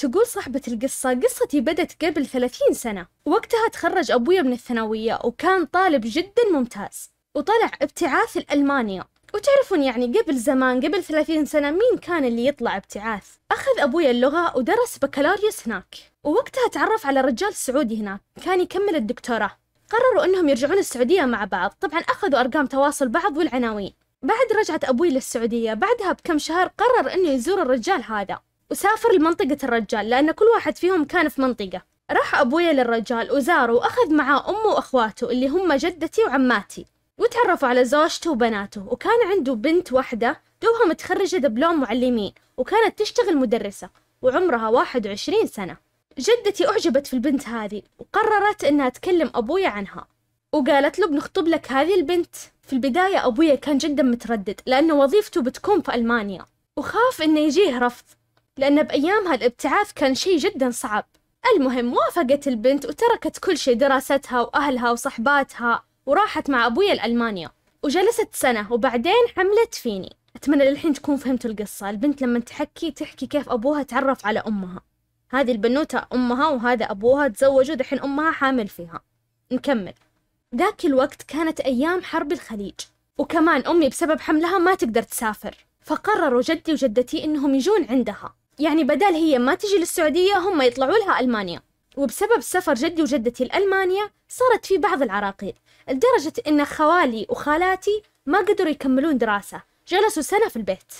تقول صاحبة القصة قصتي بدت قبل ثلاثين سنة وقتها تخرج أبويا من الثانوية وكان طالب جدا ممتاز وطلع ابتعاث لألمانيا وتعرفون يعني قبل زمان قبل ثلاثين سنة مين كان اللي يطلع ابتعاث أخذ أبويا اللغة ودرس بكالوريوس هناك ووقتها تعرف على رجال سعودي هناك كان يكمل الدكتوراه قرروا أنهم يرجعون السعودية مع بعض طبعا أخذوا أرقام تواصل بعض والعناوين بعد رجعة أبوي للسعودية بعدها بكم شهر قرر أنه يزور الرجال هذا وسافر لمنطقة الرجال لأن كل واحد فيهم كان في منطقة راح أبويا للرجال وزاره وأخذ معاه أمه وأخواته اللي هم جدتي وعماتي وتعرفوا على زوجته وبناته وكان عنده بنت واحدة توها متخرجة دبلوم معلمين وكانت تشتغل مدرسة وعمرها واحد وعشرين سنة جدتي أعجبت في البنت هذه وقررت إنها تكلم أبويا عنها وقالت له بنخطب لك هذه البنت في البداية أبويا كان جدا متردد لأنه وظيفته بتكون في ألمانيا وخاف إنه يجيه رفض لأن بأيامها الابتعاث كان شي جدا صعب المهم وافقت البنت وتركت كل شي دراستها وأهلها وصحباتها وراحت مع أبويا لألمانيا وجلست سنة وبعدين حملت فيني أتمنى للحين تكون فهمتوا القصة البنت لما تحكي تحكي كيف أبوها تعرف على أمها هذه البنوتة أمها وهذا أبوها تزوجوا دحين أمها حامل فيها نكمل ذاك الوقت كانت أيام حرب الخليج وكمان أمي بسبب حملها ما تقدر تسافر فقرروا جدي وجدتي إنهم يجون عندها يعني بدل هي ما تجي للسعودية هم يطلعوا لها ألمانيا وبسبب سفر جدي وجدتي لألمانيا صارت في بعض العراقيل لدرجة إن خوالي وخالاتي ما قدروا يكملون دراسة جلسوا سنة في البيت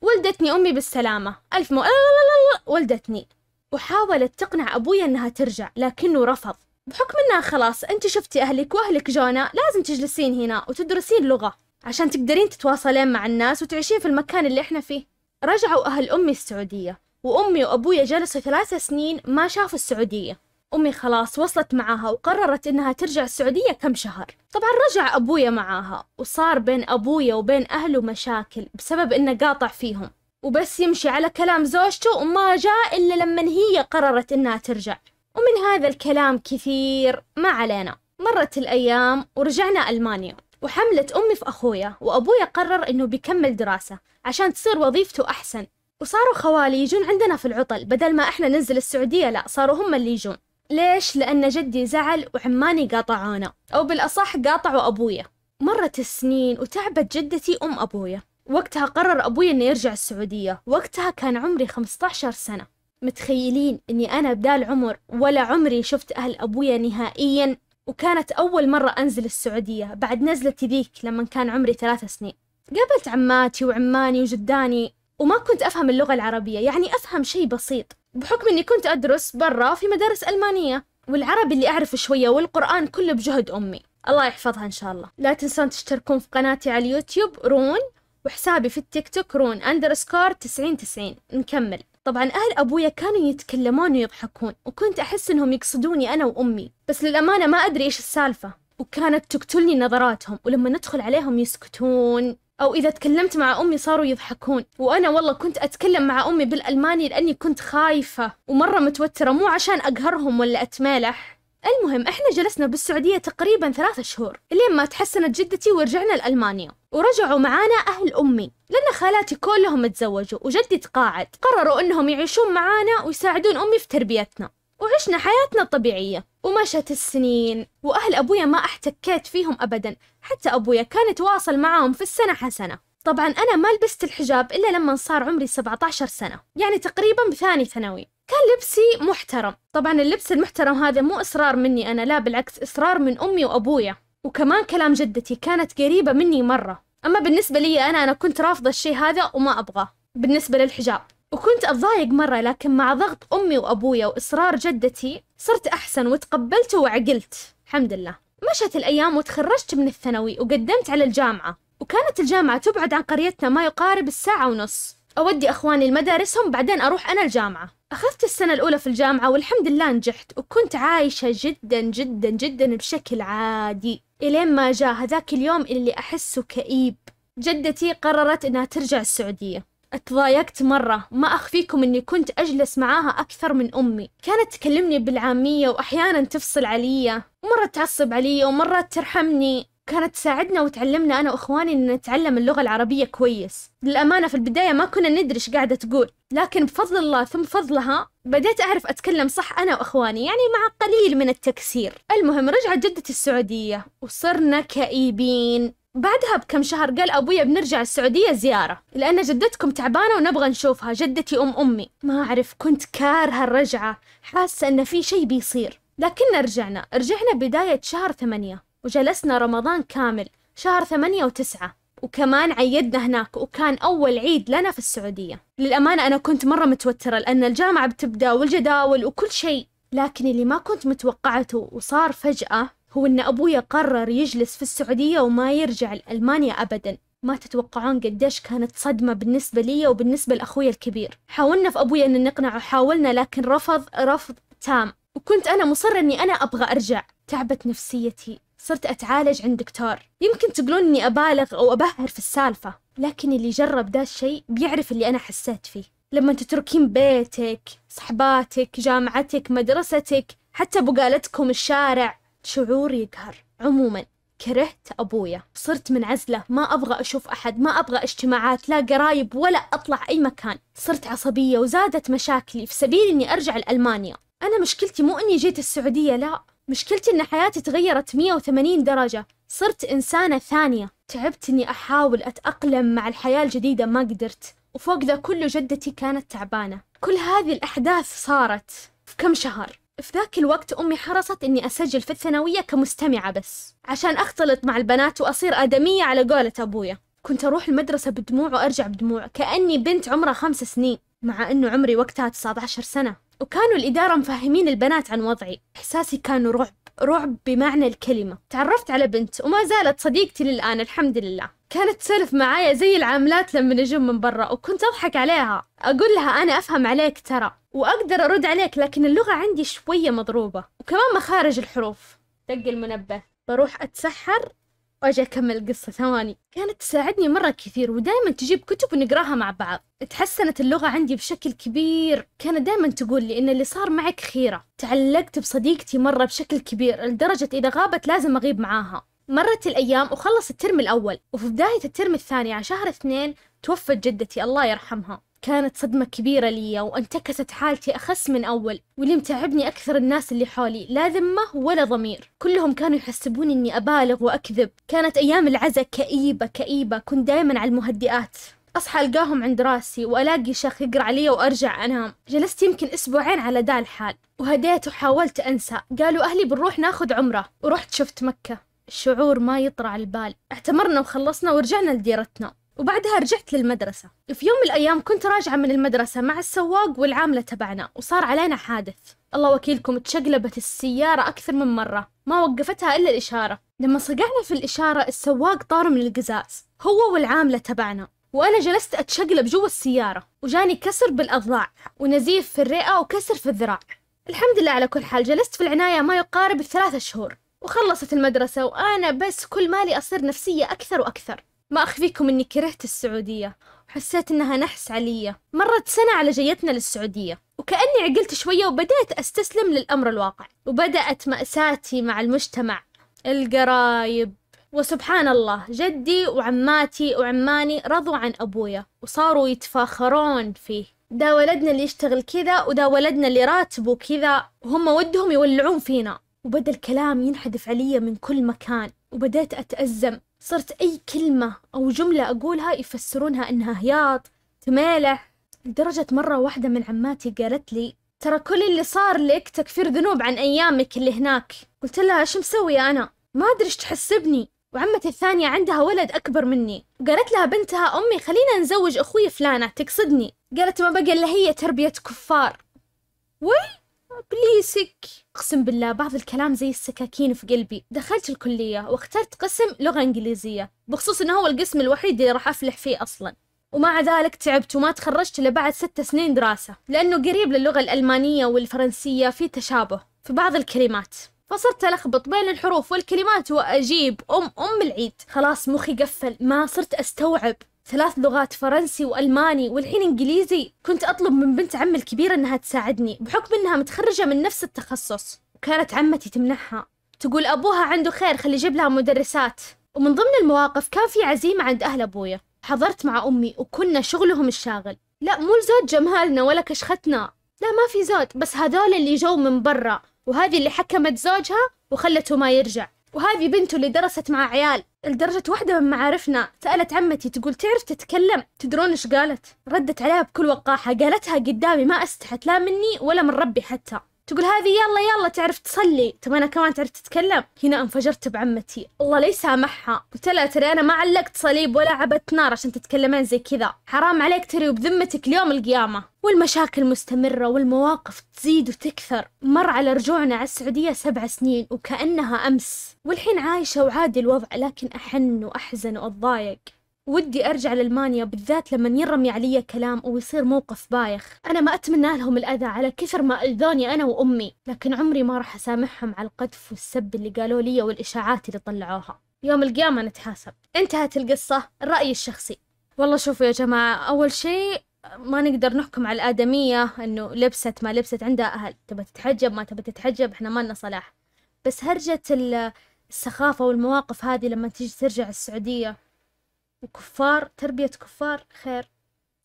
ولدتني أمي بالسلامة ألف مو ولدتني وحاولت تقنع أبويا إنها ترجع لكنه رفض بحكم إنها خلاص أنت شفتي أهلك وأهلك جونا لازم تجلسين هنا وتدرسين لغة عشان تقدرين تتواصلين مع الناس وتعيشين في المكان اللي إحنا فيه رجعوا أهل أمي السعودية وأمي وأبويا جلسوا ثلاثة سنين ما شافوا السعودية أمي خلاص وصلت معاها وقررت إنها ترجع السعودية كم شهر طبعا رجع أبويا معاها وصار بين أبويا وبين أهله مشاكل بسبب إنه قاطع فيهم وبس يمشي على كلام زوجته وما جاء إلا لما هي قررت إنها ترجع ومن هذا الكلام كثير ما علينا مرت الأيام ورجعنا ألمانيا وحملت أمي في أخويا وأبويا قرر إنه بيكمل دراسة عشان تصير وظيفته أحسن وصاروا خوالي يجون عندنا في العطل بدل ما إحنا ننزل السعودية لا صاروا هم اللي يجون ليش؟ لأن جدي زعل وعماني قاطعونا أو بالأصح قاطعوا أبويا مرت السنين وتعبت جدتي أم أبويا وقتها قرر أبويا إنه يرجع السعودية وقتها كان عمري 15 سنة متخيلين إني أنا بدال العمر ولا عمري شفت أهل أبويا نهائياً وكانت أول مرة أنزل السعودية بعد نزلتي ذيك لما كان عمري ثلاث سنين قابلت عماتي وعماني وجداني وما كنت أفهم اللغة العربية يعني أفهم شيء بسيط بحكم أني كنت أدرس برا في مدارس ألمانية والعربي اللي أعرفه شوية والقرآن كله بجهد أمي الله يحفظها إن شاء الله لا تنسون تشتركون في قناتي على اليوتيوب رون وحسابي في التيك توك رون أندرسكور تسعين تسعين نكمل طبعا أهل أبويا كانوا يتكلمون ويضحكون وكنت أحس إنهم يقصدوني أنا وأمي بس للأمانة ما أدري إيش السالفة وكانت تقتلني نظراتهم ولما ندخل عليهم يسكتون أو إذا تكلمت مع أمي صاروا يضحكون وأنا والله كنت أتكلم مع أمي بالألماني لأني كنت خايفة ومرة متوترة مو عشان أقهرهم ولا أتمالح المهم إحنا جلسنا بالسعودية تقريبا ثلاثة شهور لين ما تحسنت جدتي ورجعنا لألمانيا ورجعوا معانا أهل أمي لأن خالاتي كلهم تزوجوا وجدي تقاعد قرروا أنهم يعيشون معانا ويساعدون أمي في تربيتنا وعشنا حياتنا الطبيعية ومشت السنين وأهل أبويا ما احتكيت فيهم أبدا حتى أبويا كان يتواصل معاهم في السنة حسنة طبعا أنا ما لبست الحجاب إلا لما صار عمري 17 سنة يعني تقريبا بثاني ثانوي كان لبسي محترم طبعا اللبس المحترم هذا مو إصرار مني أنا لا بالعكس إصرار من أمي وأبويا وكمان كلام جدتي كانت قريبة مني مرة أما بالنسبة لي أنا أنا كنت رافضة الشيء هذا وما أبغاه بالنسبة للحجاب وكنت أتضايق مرة لكن مع ضغط أمي وأبويا وإصرار جدتي صرت أحسن وتقبلت وعقلت الحمد لله مشت الأيام وتخرجت من الثانوي وقدمت على الجامعة وكانت الجامعة تبعد عن قريتنا ما يقارب الساعة ونص أودي أخواني لمدارسهم بعدين أروح أنا الجامعة أخذت السنة الأولى في الجامعة والحمد لله نجحت وكنت عايشة جدا جدا جدا بشكل عادي إلين ما جاء هذاك اليوم اللي أحسه كئيب جدتي قررت إنها ترجع السعودية اتضايقت مرة ما أخفيكم إني كنت أجلس معاها أكثر من أمي كانت تكلمني بالعامية وأحيانا تفصل علي ومرة تعصب علي ومرة ترحمني كانت تساعدنا وتعلمنا أنا وإخواني إن نتعلم اللغة العربية كويس للأمانة في البداية ما كنا ندري إيش قاعدة تقول لكن بفضل الله ثم فضلها بديت أعرف أتكلم صح أنا وإخواني يعني مع قليل من التكسير المهم رجعت جدتي السعودية وصرنا كئيبين بعدها بكم شهر قال أبويا بنرجع السعودية زيارة لأن جدتكم تعبانة ونبغى نشوفها جدتي أم أمي ما أعرف كنت كارهة الرجعة حاسة إن في شي بيصير لكن رجعنا رجعنا بداية شهر ثمانية وجلسنا رمضان كامل شهر ثمانية وتسعة وكمان عيدنا هناك وكان أول عيد لنا في السعودية للأمانة أنا كنت مرة متوترة لأن الجامعة بتبدأ والجداول وكل شيء لكن اللي ما كنت متوقعته وصار فجأة هو أن أبويا قرر يجلس في السعودية وما يرجع لألمانيا أبدا ما تتوقعون قديش كانت صدمة بالنسبة لي وبالنسبة لأخوي الكبير حاولنا في أبويا أن نقنعه حاولنا لكن رفض رفض تام وكنت أنا مصرة أني أنا أبغى أرجع تعبت نفسيتي صرت أتعالج عند دكتور يمكن تقولون إني أبالغ أو أبهر في السالفة لكن اللي جرب ذا الشيء بيعرف اللي أنا حسيت فيه لما تتركين بيتك صحباتك جامعتك مدرستك حتى بقالتكم الشارع شعور يقهر عموما كرهت أبويا صرت منعزلة ما أبغى أشوف أحد ما أبغى اجتماعات لا قرايب ولا أطلع أي مكان صرت عصبية وزادت مشاكلي في سبيل أني أرجع لألمانيا أنا مشكلتي مو أني جيت السعودية لا مشكلتي إن حياتي تغيرت 180 درجة صرت إنسانة ثانية تعبت إني أحاول أتأقلم مع الحياة الجديدة ما قدرت وفوق ذا كله جدتي كانت تعبانة كل هذه الأحداث صارت في كم شهر في ذاك الوقت أمي حرصت إني أسجل في الثانوية كمستمعة بس عشان أختلط مع البنات وأصير آدمية على قولة أبويا كنت أروح المدرسة بدموع وأرجع بدموع كأني بنت عمرها خمس سنين مع أنه عمري وقتها 19 سنة وكانوا الإدارة مفهمين البنات عن وضعي إحساسي كان رعب رعب بمعنى الكلمة تعرفت على بنت وما زالت صديقتي للآن الحمد لله كانت تسولف معايا زي العاملات لما نجوم من برا وكنت أضحك عليها أقول لها أنا أفهم عليك ترى وأقدر أرد عليك لكن اللغة عندي شوية مضروبة وكمان مخارج الحروف دق المنبه بروح أتسحر واجي اكمل القصة ثواني كانت تساعدني مرة كثير ودائما تجيب كتب ونقراها مع بعض تحسنت اللغة عندي بشكل كبير كانت دائما تقول لي ان اللي صار معك خيرة تعلقت بصديقتي مرة بشكل كبير لدرجة اذا غابت لازم اغيب معاها مرت الأيام وخلص الترم الأول وفي بداية الترم الثاني على شهر اثنين توفت جدتي الله يرحمها كانت صدمة كبيرة لي وانتكست حالتي أخس من أول واللي متعبني أكثر الناس اللي حولي لا ذمة ولا ضمير كلهم كانوا يحسبوني أني أبالغ وأكذب كانت أيام العزة كئيبة كئيبة كنت دائما على المهدئات أصحى ألقاهم عند راسي وألاقي شيخ يقرأ علي وأرجع أنام جلست يمكن أسبوعين على دا الحال وهديت وحاولت أنسى قالوا أهلي بنروح ناخذ عمرة ورحت شفت مكة الشعور ما يطرى البال اعتمرنا وخلصنا ورجعنا لديرتنا وبعدها رجعت للمدرسة في يوم من الأيام كنت راجعة من المدرسة مع السواق والعاملة تبعنا وصار علينا حادث الله وكيلكم تشقلبت السيارة أكثر من مرة ما وقفتها إلا الإشارة لما صقعنا في الإشارة السواق طار من القزاز هو والعاملة تبعنا وأنا جلست أتشقلب جوا السيارة وجاني كسر بالأضلاع ونزيف في الرئة وكسر في الذراع الحمد لله على كل حال جلست في العناية ما يقارب الثلاثة شهور وخلصت المدرسة وأنا بس كل مالي أصير نفسية أكثر وأكثر ما أخفيكم إني كرهت السعودية وحسيت إنها نحس علي مرت سنة على جيتنا للسعودية وكأني عقلت شوية وبدأت أستسلم للأمر الواقع وبدأت مأساتي مع المجتمع القرايب وسبحان الله جدي وعماتي وعماني رضوا عن أبويا وصاروا يتفاخرون فيه دا ولدنا اللي يشتغل كذا ودا ولدنا اللي راتبه كذا وهم ودهم يولعون فينا وبدا الكلام ينحدف علي من كل مكان وبدأت أتأزم صرت أي كلمة أو جملة أقولها يفسرونها إنها هياط تمالع لدرجة مرة واحدة من عماتي قالت لي ترى كل اللي صار لك تكفير ذنوب عن أيامك اللي هناك قلت لها شو مسوية أنا ما أدري إيش تحسبني وعمتي الثانية عندها ولد أكبر مني وقالت لها بنتها أمي خلينا نزوج أخوي فلانة تقصدني قالت ما بقى إلا هي تربية كفار وي بليسك اقسم بالله بعض الكلام زي السكاكين في قلبي دخلت الكلية واخترت قسم لغة انجليزية بخصوص انه هو القسم الوحيد اللي راح افلح فيه اصلا ومع ذلك تعبت وما تخرجت إلا بعد ست سنين دراسة لأنه قريب للغة الألمانية والفرنسية في تشابه في بعض الكلمات فصرت ألخبط بين الحروف والكلمات وأجيب أم أم العيد خلاص مخي قفل ما صرت أستوعب ثلاث لغات فرنسي وألماني والحين إنجليزي كنت أطلب من بنت عمي الكبيرة أنها تساعدني بحكم أنها متخرجة من نفس التخصص وكانت عمتي تمنحها تقول أبوها عنده خير خلي يجيب لها مدرسات ومن ضمن المواقف كان في عزيمة عند أهل أبويا حضرت مع أمي وكنا شغلهم الشاغل لا مو لزود جمالنا ولا كشختنا لا ما في زود بس هذول اللي جو من برا وهذه اللي حكمت زوجها وخلته ما يرجع وهذه بنته اللي درست مع عيال لدرجة واحدة من معارفنا سألت عمتي تقول تعرف تتكلم تدرون إيش قالت ردت عليها بكل وقاحة قالتها قدامي ما أستحت لا مني ولا من ربي حتى تقول هذه يلا يلا تعرف تصلي طب انا كمان تعرف تتكلم هنا انفجرت بعمتي الله لا يسامحها قلت لها ترى انا ما علقت صليب ولا عبت نار عشان تتكلمين زي كذا حرام عليك تري وبذمتك اليوم القيامه والمشاكل مستمرة والمواقف تزيد وتكثر مر على رجوعنا على السعودية سبع سنين وكأنها أمس والحين عايشة وعادي الوضع لكن أحن وأحزن وأتضايق ودي أرجع لألمانيا بالذات لما ينرمي علي كلام أو يصير موقف بايخ أنا ما أتمنى لهم الأذى على كثر ما أذوني أنا وأمي لكن عمري ما راح أسامحهم على القذف والسب اللي قالوا لي والإشاعات اللي طلعوها يوم القيامة نتحاسب انتهت القصة الرأي الشخصي والله شوفوا يا جماعة أول شيء ما نقدر نحكم على الآدمية إنه لبست ما لبست عندها أهل تبى تتحجب ما تبى تتحجب إحنا ما لنا صلاح بس هرجة السخافة والمواقف هذه لما تيجي ترجع السعودية وكفار تربية كفار خير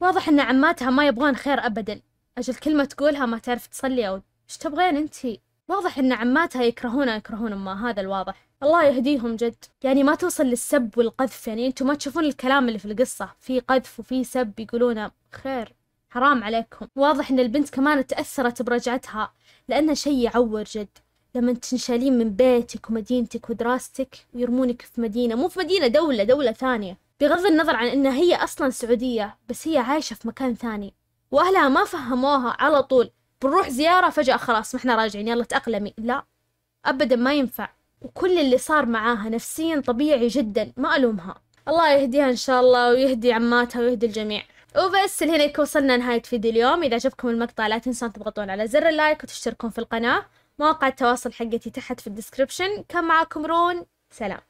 واضح ان عماتها ما يبغون خير ابدا اجل كلمة تقولها ما تعرف تصلي او ايش تبغين انتي واضح ان عماتها يكرهونها يكرهون امها هذا الواضح الله يهديهم جد يعني ما توصل للسب والقذف يعني انتم ما تشوفون الكلام اللي في القصة في قذف وفي سب يقولونه خير حرام عليكم واضح ان البنت كمان تأثرت برجعتها لأنها شيء يعور جد لما تنشالين من بيتك ومدينتك ودراستك ويرمونك في مدينة مو في مدينة دولة دولة ثانية بغض النظر عن انها هي اصلا سعودية بس هي عايشة في مكان ثاني واهلها ما فهموها على طول بنروح زيارة فجأة خلاص ما احنا راجعين يلا تأقلمي لا ابدا ما ينفع وكل اللي صار معاها نفسيا طبيعي جدا ما الومها الله يهديها ان شاء الله ويهدي عماتها ويهدي الجميع وبس لهنا وصلنا نهاية فيديو اليوم إذا عجبكم المقطع لا تنسون تضغطون على زر اللايك وتشتركون في القناة مواقع التواصل حقتي تحت في الديسكريبشن كان معاكم رون سلام